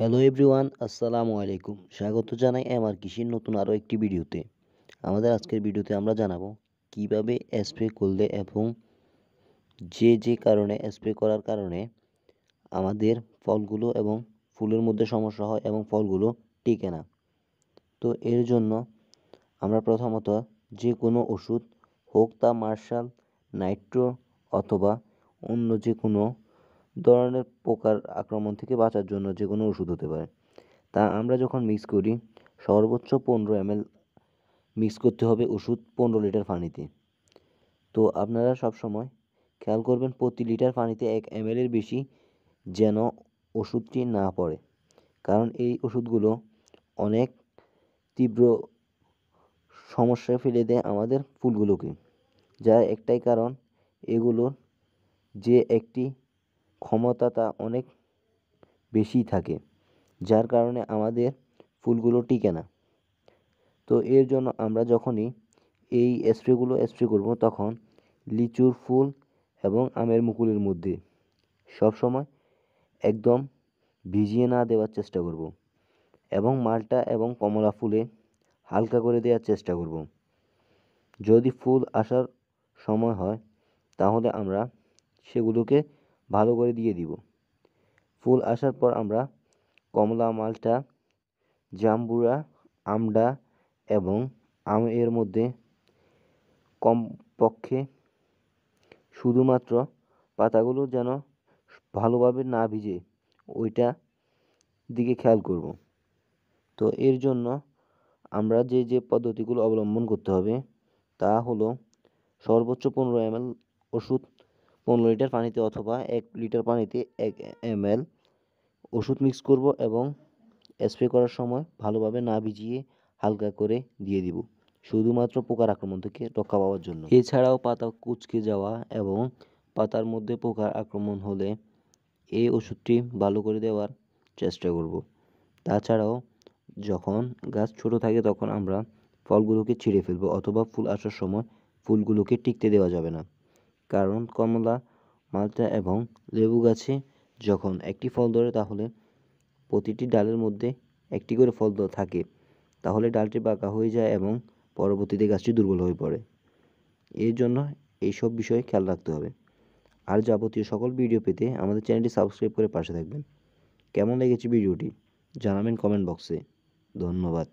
hello everyone আসসালামু আলাইকুম স্বাগত জানাই আমার কৃষির নতুন আরও একটি ভিডিওতে আমাদের আজকের ভিডিওতে আমরা জানাবো কিভাবে স্প্রে করলে এবং যে যে কারণে স্প্রে করার কারণে আমাদের ফলগুলো এবং ফুলের মধ্যে সমস্যা হয় এবং ফলগুলো টিকে না তো এর জন্য আমরা প্রথমত যে কোনো ওষুধ হোক তা মার্শাল নাইট্রো অথবা অন্য যে কোনো ধরনের পোকার আক্রমণ থেকে বাঁচার জন্য যে কোনো ওষুধ হতে পারে তা আমরা যখন মিক্স করি সর্বোচ্চ পনেরো এম মিক্স করতে হবে ওষুধ পনেরো লিটার পানিতে তো আপনারা সব সময় খেয়াল করবেন প্রতি লিটার পানিতে এক এম এর বেশি যেন ওষুধটি না পড়ে কারণ এই ওষুধগুলো অনেক তীব্র সমস্যায় ফেলে দেয় আমাদের ফুলগুলোকে যার একটাই কারণ এগুলোর যে একটি ক্ষমতা তা অনেক বেশি থাকে যার কারণে আমাদের ফুলগুলো টিকে না তো এর জন্য আমরা যখনই এই স্প্রেগুলো স্প্রে করব তখন লিচুর ফুল এবং আমের মুকুলের মধ্যে সবসময় একদম ভিজিয়ে না দেওয়ার চেষ্টা করব এবং মালটা এবং কমলা ফুলে হালকা করে দেওয়ার চেষ্টা করব যদি ফুল আসার সময় হয় তাহলে আমরা সেগুলোকে ভালো করে দিয়ে দিব ফুল আসার পর আমরা কমলা মালটা জাম্বুরা আমড়া এবং আম এর মধ্যে কমপক্ষে শুধুমাত্র পাতাগুলো যেন ভালোভাবে না ভিজে ওইটা দিকে খেয়াল করব তো এর জন্য আমরা যে যে পদ্ধতিগুলো অবলম্বন করতে হবে তা হলো সর্বোচ্চ পনেরো এম ওষুধ পনেরো লিটার পানিতে অথবা এক লিটার পানিতে এক এম এল ওষুধ মিক্স করব এবং স্প্রে করার সময় ভালোভাবে না ভিজিয়ে হালকা করে দিয়ে দিব শুধুমাত্র পোকার আক্রমণ থেকে রক্ষা পাওয়ার জন্য এছাড়াও পাতা কুচকে যাওয়া এবং পাতার মধ্যে পোকার আক্রমণ হলে এই ওষুধটি ভালো করে দেওয়ার চেষ্টা করব তাছাড়াও যখন গাছ ছোট থাকে তখন আমরা ফলগুলোকে ছিঁড়ে ফেলবো অথবা ফুল আসার সময় ফুলগুলোকে টিকতে দেওয়া যাবে না কারণ কমলা মালটা এবং লেবু গাছে যখন একটি ফল ধরে তাহলে প্রতিটি ডালের মধ্যে একটি করে ফল থাকে তাহলে ডালটি বাঁকা হয়ে যায় এবং পরবর্তীতে গাছটি দুর্বল হয়ে পড়ে এর জন্য এইসব বিষয়ে খেয়াল রাখতে হবে আর যাবতীয় সকল ভিডিও পেতে আমাদের চ্যানেলটি সাবস্ক্রাইব করে পাশে থাকবেন কেমন লেগেছে ভিডিওটি জানাবেন কমেন্ট বক্সে ধন্যবাদ